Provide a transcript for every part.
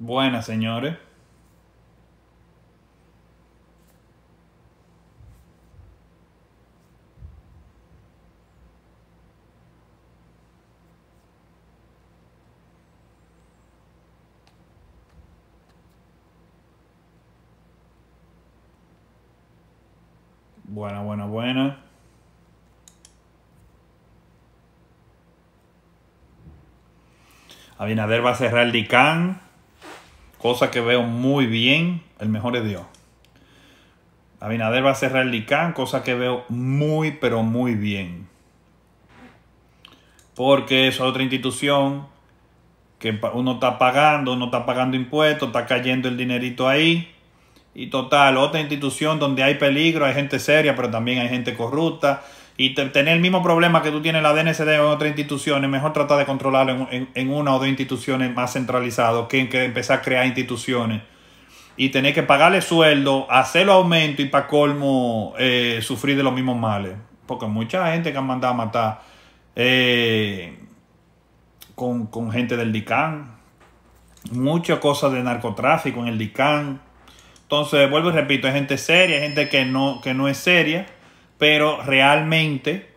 Buenas, señores. Buena, buena, buena. Abinader ah, va a cerrar el DICAN cosa que veo muy bien, el mejor es Dios. Abinader va a cerrar el ICANN, cosa que veo muy, pero muy bien. Porque es otra institución que uno está pagando, uno está pagando impuestos, está cayendo el dinerito ahí. Y total, otra institución donde hay peligro, hay gente seria, pero también hay gente corrupta y tener el mismo problema que tú tienes en la DNCD o en otras instituciones, mejor tratar de controlarlo en, una o dos instituciones más centralizadas que, que empezar a crear instituciones y tener que pagarle sueldo, hacerlo aumento y para colmo eh, sufrir de los mismos males. Porque mucha gente que han mandado a matar eh, con, gente del DICAN, muchas cosas de narcotráfico en el DICAN. Entonces, vuelvo y repito, hay gente seria, gente que no, que no es seria pero realmente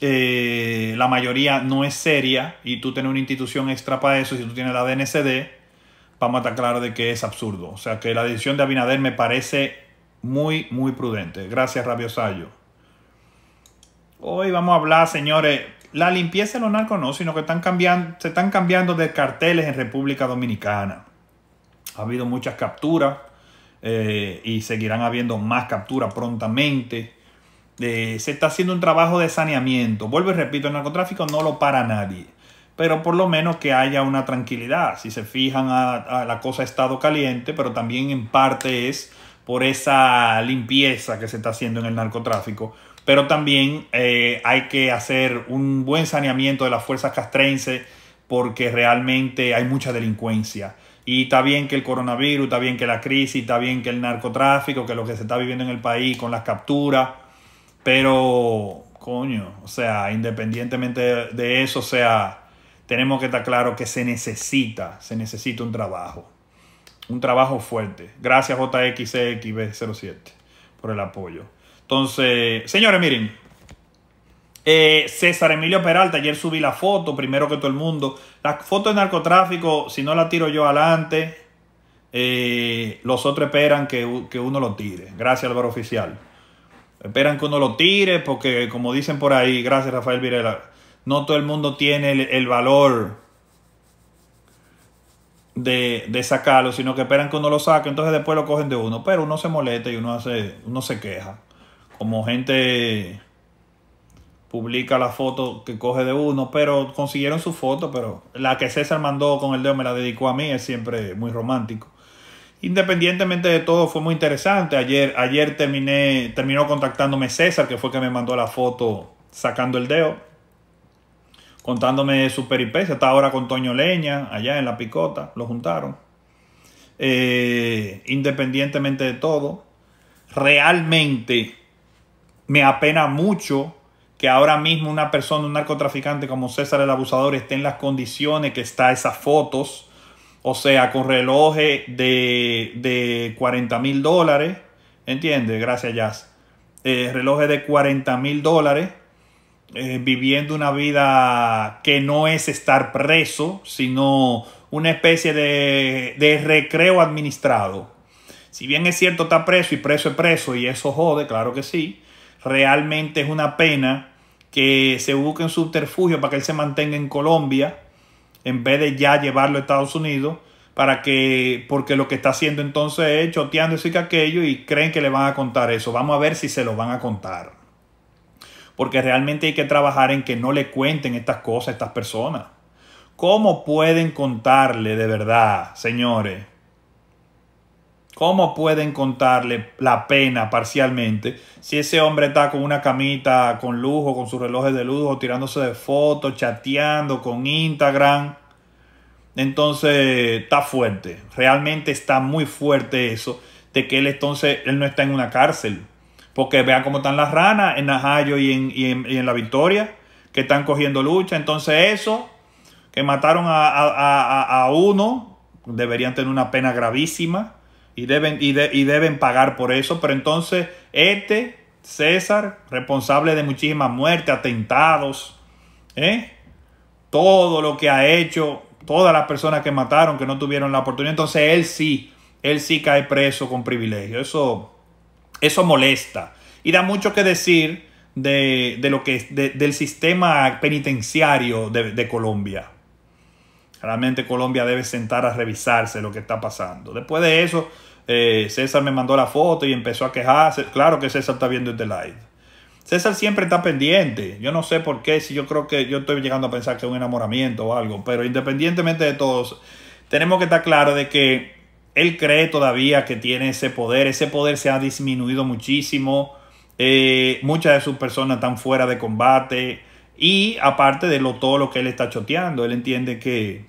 eh, la mayoría no es seria y tú tienes una institución extra para eso, si tú tienes la DNCD, vamos a estar claros de que es absurdo. O sea que la decisión de Abinader me parece muy, muy prudente. Gracias, Rabio Sayo. Hoy vamos a hablar, señores, la limpieza de los narcos no, sino que están cambiando, se están cambiando de carteles en República Dominicana. Ha habido muchas capturas eh, y seguirán habiendo más capturas prontamente se está haciendo un trabajo de saneamiento. Vuelvo y repito, el narcotráfico no lo para nadie. Pero por lo menos que haya una tranquilidad. Si se fijan, a, la cosa ha estado caliente, pero también en parte es por esa limpieza que se está haciendo en el narcotráfico. Pero también eh, hay que hacer un buen saneamiento de las fuerzas castrenses porque realmente hay mucha delincuencia. Y está bien que el coronavirus, está bien que la crisis, está bien que el narcotráfico, que lo que se está viviendo en el país con las capturas, pero, coño, o sea, independientemente de eso, o sea, tenemos que estar claro que se necesita, se necesita un trabajo, un trabajo fuerte. Gracias JXXB07 por el apoyo. Entonces, señores, miren, eh, César Emilio Peralta, ayer subí la foto, primero que todo el mundo. La foto de narcotráfico, si no la tiro yo adelante, eh, los otros esperan que, que uno lo tire. Gracias, Álvaro Oficial. Esperan que uno lo tire porque, como dicen por ahí, gracias Rafael Virela, no todo el mundo tiene el, valor de, sacarlo, sino que esperan que uno lo saque, entonces después lo cogen de uno. Pero uno se molesta y uno, hace, uno se queja. Como gente publica la foto que coge de uno, pero consiguieron su foto, pero la que César mandó con el dedo me la dedicó a mí, es siempre muy romántico. Independientemente de todo, fue muy interesante. Ayer, ayer terminé, terminó contactándome César, que fue el que me mandó la foto sacando el dedo, contándome su peripecia. Está ahora con Toño Leña, allá en la picota, lo juntaron. Eh, independientemente de todo, realmente me apena mucho que ahora mismo una persona, un narcotraficante como César el Abusador, esté en las condiciones que está esas fotos o sea, con relojes de, de 40 mil dólares. ¿Entiendes? Gracias, Jazz. Eh, relojes de 40 mil dólares. Eh, viviendo una vida que no es estar preso, sino una especie de, de recreo administrado. Si bien es cierto, está preso y preso es preso y eso jode, claro que sí. Realmente es una pena que se busque un subterfugio para que él se mantenga en Colombia en vez de ya llevarlo a Estados Unidos para que, porque lo que está haciendo entonces es choteando eso y que aquello y creen que le van a contar eso. Vamos a ver si se lo van a contar. Porque realmente hay que trabajar en que no le cuenten estas cosas a estas personas. ¿Cómo pueden contarle de verdad, señores? ¿Cómo pueden contarle la pena parcialmente si ese hombre está con una camita con lujo, con sus relojes de lujo, tirándose de fotos, chateando con Instagram? Entonces está fuerte, realmente está muy fuerte eso de que él entonces, él no está en una cárcel. Porque vean cómo están las ranas en Najayo y en, y en, La Victoria, que están cogiendo lucha. Entonces eso, que mataron a, a uno, deberían tener una pena gravísima y deben, y, deben pagar por eso. Pero entonces, este César, responsable de muchísimas muertes, atentados, ¿eh? todo lo que ha hecho, todas las personas que mataron, que no tuvieron la oportunidad, entonces él sí, él sí cae preso con privilegio. Eso, eso molesta. Y da mucho que decir de, lo que, del sistema penitenciario de Colombia. Realmente Colombia debe sentar a revisarse lo que está pasando. Después de eso, eh, César me mandó la foto y empezó a quejarse. Claro que César está viendo este live. César siempre está pendiente. Yo no sé por qué, si yo creo que yo estoy llegando a pensar que es un enamoramiento o algo, pero independientemente de todos, tenemos que estar claros de que él cree todavía que tiene ese poder. Ese poder se ha disminuido muchísimo. Eh, muchas de sus personas están fuera de combate. Y aparte de lo, todo lo que él está choteando, él entiende que,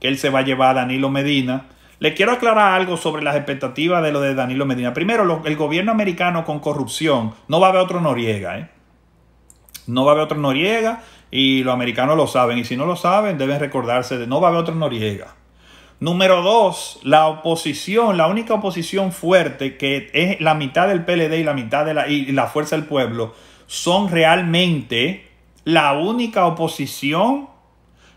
que él se va a llevar a Danilo Medina. Le quiero aclarar algo sobre las expectativas de lo de Danilo Medina. Primero, el gobierno americano con corrupción no va a haber otro Noriega. ¿eh? No va a haber otro Noriega y los americanos lo saben. Y si no lo saben, deben recordarse de no va a haber otro Noriega. Número dos, la oposición, la única oposición fuerte que es la mitad del PLD y la mitad de la, y la Fuerza del Pueblo son realmente la única oposición,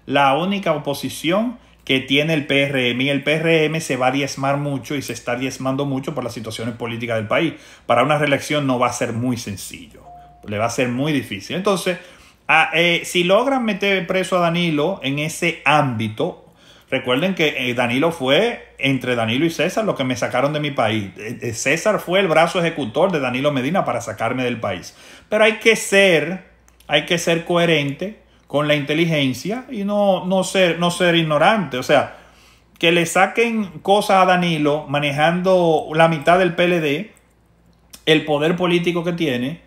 la única oposición que tiene el PRM y el PRM se va a diezmar mucho y se está diezmando mucho por las situaciones políticas del país. Para una reelección no va a ser muy sencillo, le va a ser muy difícil. Entonces, eh, si logran meter preso a Danilo en ese ámbito, recuerden que eh, Danilo fue entre Danilo y César lo que me sacaron de mi país. Eh, César fue el brazo ejecutor de Danilo Medina para sacarme del país. Pero hay que ser, hay que ser coherente con la inteligencia y no, no, ser, no ser ignorante. O sea, que le saquen cosas a Danilo manejando la mitad del PLD, el poder político que tiene,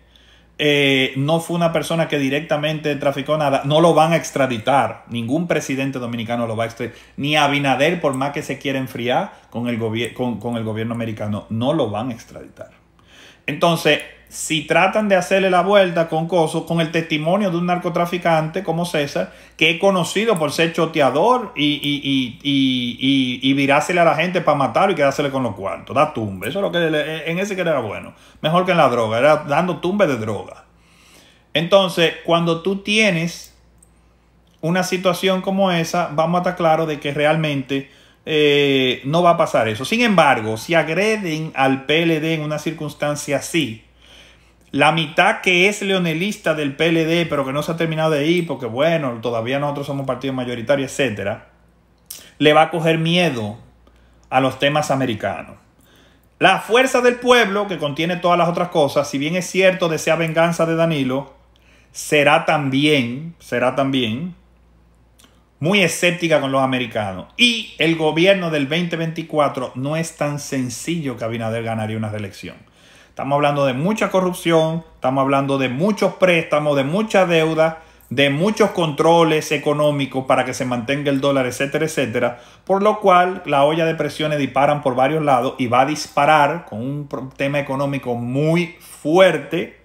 eh, no fue una persona que directamente traficó nada, no lo van a extraditar. Ningún presidente dominicano lo va a extraditar. Ni Abinader, por más que se quiera enfriar con el, con el gobierno americano, no lo van a extraditar. Entonces, si tratan de hacerle la vuelta con Coso, con el testimonio de un narcotraficante como César, que he conocido por ser choteador y, y, virársele a la gente para matarlo y quedársele con los cuartos. Da tumbe. Eso es lo que en ese que era bueno. Mejor que en la droga. Era dando tumbe de droga. Entonces, cuando tú tienes una situación como esa, vamos a estar claros de que realmente eh, no va a pasar eso. Sin embargo, si agreden al PLD en una circunstancia así, la mitad que es leonelista del PLD, pero que no se ha terminado de ir, porque bueno, todavía nosotros somos partido mayoritario, etcétera, le va a coger miedo a los temas americanos. La fuerza del pueblo, que contiene todas las otras cosas, si bien es cierto, desea venganza de Danilo, será también, será también muy escéptica con los americanos. Y el gobierno del 2024 no es tan sencillo que Abinader ganaría una reelección. Estamos hablando de mucha corrupción, estamos hablando de muchos préstamos, de mucha deuda, de muchos controles económicos para que se mantenga el dólar, etcétera, etcétera. Por lo cual la olla de presiones disparan por varios lados y va a disparar con un tema económico muy fuerte.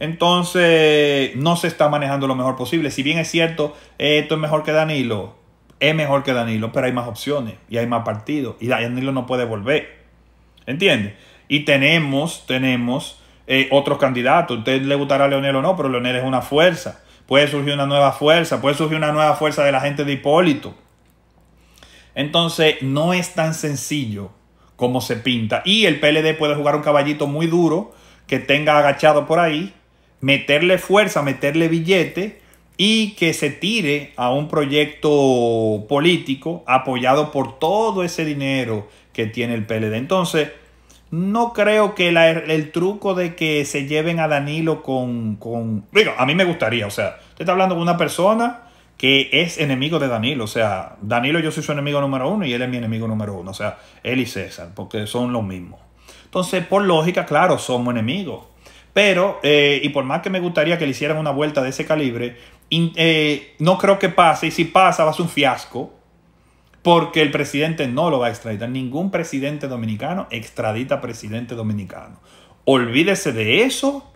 Entonces no se está manejando lo mejor posible. Si bien es cierto, esto es mejor que Danilo, es mejor que Danilo, pero hay más opciones y hay más partidos y Danilo no puede volver. ¿Entiendes? Y tenemos, tenemos eh, otros candidatos. Usted le gustará a Leonel o no, pero Leonel es una fuerza. Puede surgir una nueva fuerza, puede surgir una nueva fuerza de la gente de Hipólito. Entonces, no es tan sencillo como se pinta. Y el PLD puede jugar un caballito muy duro que tenga agachado por ahí, meterle fuerza, meterle billete y que se tire a un proyecto político apoyado por todo ese dinero que tiene el PLD. Entonces, no creo que el truco de que se lleven a Danilo con, Digo, a mí me gustaría, o sea, usted está hablando con una persona que es enemigo de Danilo. O sea, Danilo yo soy su enemigo número uno y él es mi enemigo número uno. O sea, él y César, porque son los mismos. Entonces, por lógica, claro, somos enemigos. Pero, eh, y por más que me gustaría que le hicieran una vuelta de ese calibre, eh, no creo que pase. Y si pasa, va a ser un fiasco porque el presidente no lo va a extraditar. Ningún presidente dominicano extradita presidente dominicano. Olvídese de eso,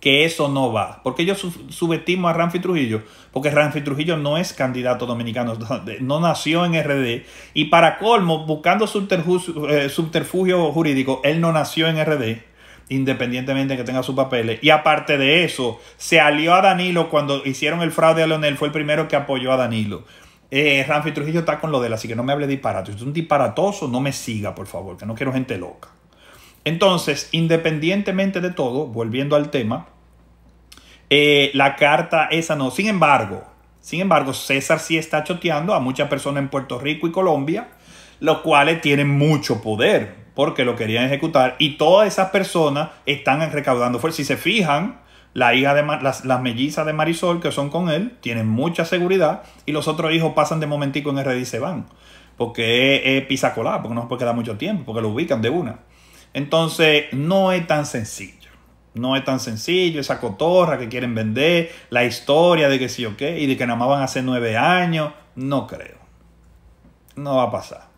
que eso no va. Porque yo subestimo a Ramfi Trujillo, porque Ramfi Trujillo no es candidato dominicano, no nació en RD. Y para colmo, buscando subterfugio, eh, subterfugio jurídico, él no nació en RD independientemente de que tenga sus papeles. Y aparte de eso, se alió a Danilo cuando hicieron el fraude a Leonel, fue el primero que apoyó a Danilo. Eh, Ramfi Trujillo está con lo de la, así que no me hable de disparato. Si es un disparatoso, no me siga, por favor, que no quiero gente loca. Entonces, independientemente de todo, volviendo al tema, eh, la carta esa no. Sin embargo, sin embargo, César sí está choteando a muchas personas en Puerto Rico y Colombia, los cuales tienen mucho poder porque lo querían ejecutar y todas esas personas están recaudando fuerza. Si se fijan, la hija de las, mellizas de Marisol que son con él tienen mucha seguridad y los otros hijos pasan de momentico en RD y se van. Porque es, es porque no puede quedar mucho tiempo, porque lo ubican de una. Entonces, no es tan sencillo. No es tan sencillo esa cotorra que quieren vender, la historia de que sí o qué, y de que nada más van nueve años. No creo. No va a pasar.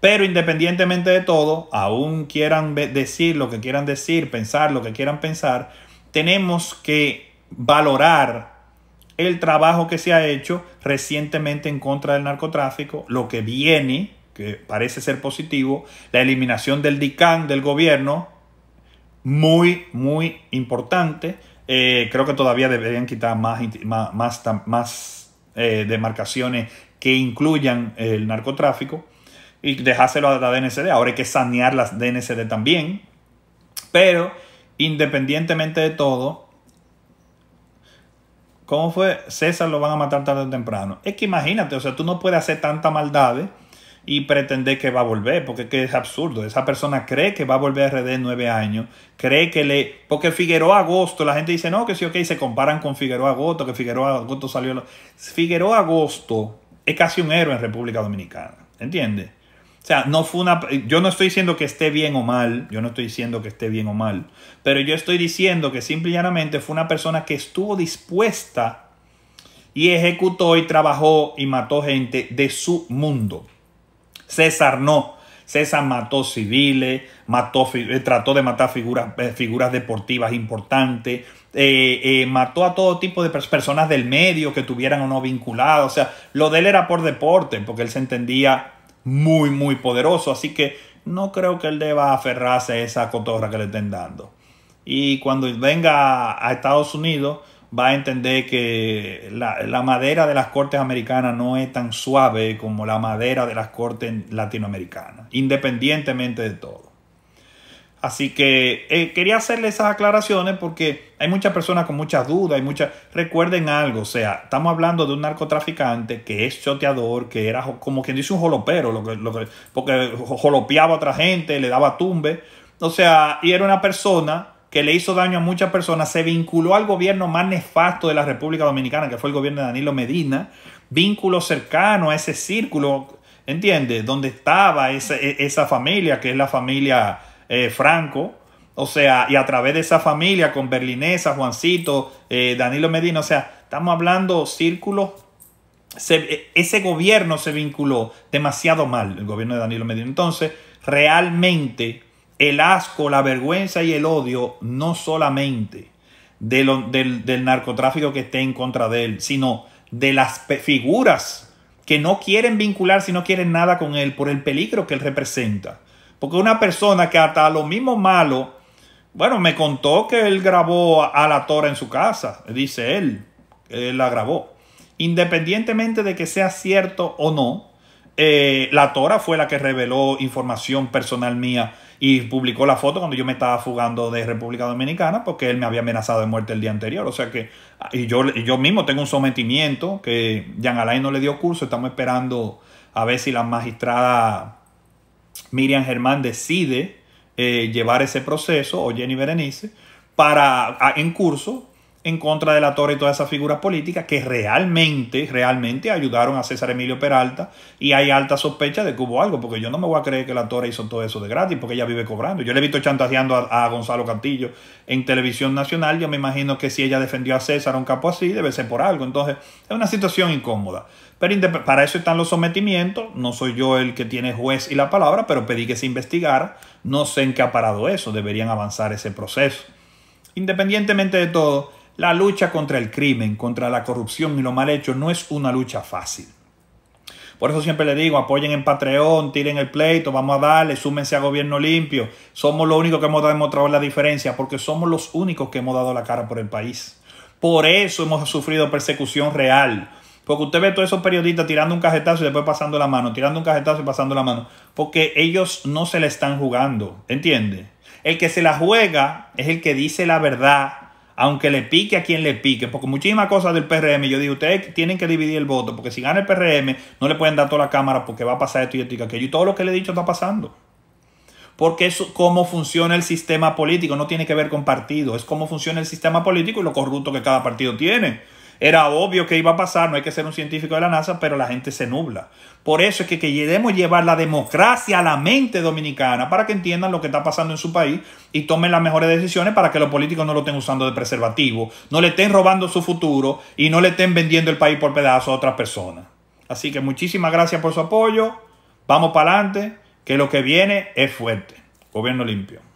Pero independientemente de todo, aún quieran decir lo que quieran decir, pensar lo que quieran pensar, tenemos que valorar el trabajo que se ha hecho recientemente en contra del narcotráfico, lo que viene, que parece ser positivo, la eliminación del DICAN del gobierno, muy, muy importante. Eh, creo que todavía deberían quitar más, más, más, eh, demarcaciones que incluyan el narcotráfico y dejárselo a la DNCD. Ahora hay que sanear las DNCD también. Pero independientemente de todo, ¿cómo fue? César lo van a matar tarde o temprano. Es que imagínate, o sea, tú no puedes hacer tanta maldad y pretender que va a volver, porque es, absurdo. Esa persona cree que va a volver a RD en nueve años, cree que le... Porque Figueroa Agosto, la gente dice, no, que sí, ok, se comparan con Figueroa Agosto, que Figueroa Agosto salió... Figueroa Agosto es casi un héroe en República Dominicana, ¿entiendes? O sea, no fue una. Yo no estoy diciendo que esté bien o mal. Yo no estoy diciendo que esté bien o mal. Pero yo estoy diciendo que simple y llanamente fue una persona que estuvo dispuesta y ejecutó y trabajó y mató gente de su mundo. César no. César mató civiles, mató, eh, trató de matar figuras, eh, figuras deportivas importantes, eh, mató a todo tipo de personas del medio que tuvieran o no vinculadas. O sea, lo de él era por deporte, porque él se entendía muy, muy poderoso. Así que no creo que él deba aferrarse a esa cotorra que le estén dando. Y cuando venga a Estados Unidos, va a entender que la, la, madera de las cortes americanas no es tan suave como la madera de las cortes latinoamericanas, independientemente de todo. Así que eh, quería hacerle esas aclaraciones porque hay muchas personas con muchas dudas, hay muchas... Recuerden algo, o sea, estamos hablando de un narcotraficante que es choteador, que era como quien dice un jolopero, lo que, lo que, porque jolopeaba a otra gente, le daba tumbe. O sea, y era una persona que le hizo daño a muchas personas, se vinculó al gobierno más nefasto de la República Dominicana, que fue el gobierno de Danilo Medina, vínculo cercano a ese círculo, Entiende Donde estaba esa, e, esa familia, que es la familia eh, Franco, o sea, y a través de esa familia con Berlinesa, Juancito, eh, Danilo Medina, o sea, estamos hablando círculos. Eh, ese gobierno se vinculó demasiado mal, el gobierno de Danilo Medina. Entonces, realmente el asco, la vergüenza y el odio no solamente del, del narcotráfico que esté en contra de él, sino de las figuras que no quieren vincular, si no quieren nada con él, por el peligro que él representa. Porque una persona que hasta lo mismo malo, bueno, me contó que él grabó a la tora en su casa, dice él, él la grabó. Independientemente de que sea cierto o no, eh, la tora fue la que reveló información personal mía y publicó la foto cuando yo me estaba fugando de República Dominicana porque él me había amenazado de muerte el día anterior. O sea que y yo, yo mismo tengo un sometimiento que Jan Alain no le dio curso. Estamos esperando a ver si la magistrada Miriam Germán decide eh, llevar ese proceso, o Jenny Berenice, para, en curso en contra de la Torre y todas esas figuras políticas que realmente, realmente ayudaron a César Emilio Peralta y hay alta sospecha de que hubo algo, porque yo no me voy a creer que la Torre hizo todo eso de gratis, porque ella vive cobrando. Yo le he visto chantajeando a, Gonzalo Castillo en televisión nacional, yo me imagino que si ella defendió a César un capo así, debe ser por algo. Entonces, es una situación incómoda. Pero para eso están los sometimientos. No soy yo el que tiene juez y la palabra, pero pedí que se investigara. No sé en qué ha parado eso. Deberían avanzar ese proceso. Independientemente de todo, la lucha contra el crimen, contra la corrupción y lo mal hecho no es una lucha fácil. Por eso siempre le digo, apoyen en Patreon, tiren el pleito, vamos a darle, súmense a Gobierno Limpio. Somos los únicos que hemos demostrado la diferencia porque somos los únicos que hemos dado la cara por el país. Por eso hemos sufrido persecución real. Porque usted ve a todos esos periodistas tirando un cajetazo y después pasando la mano, tirando un cajetazo y pasando la mano. Porque ellos no se la están jugando, ¿entiende? El que se la juega es el que dice la verdad aunque le pique a quien le pique, porque muchísimas cosas del PRM, yo digo, ustedes tienen que dividir el voto, porque si gana el PRM, no le pueden dar toda la cámara porque va a pasar esto y esto y aquello. Y todo lo que le he dicho está pasando. Porque es cómo funciona el sistema político, no tiene que ver con partido, es cómo funciona el sistema político y lo corrupto que cada partido tiene. Era obvio que iba a pasar, no hay que ser un científico de la NASA, pero la gente se nubla. Por eso es que, queremos llevar la democracia a la mente dominicana para que entiendan lo que está pasando en su país y tomen las mejores decisiones para que los políticos no lo estén usando de preservativo, no le estén robando su futuro y no le estén vendiendo el país por pedazos a otras personas. Así que muchísimas gracias por su apoyo. Vamos para adelante, que lo que viene es fuerte. Gobierno limpio.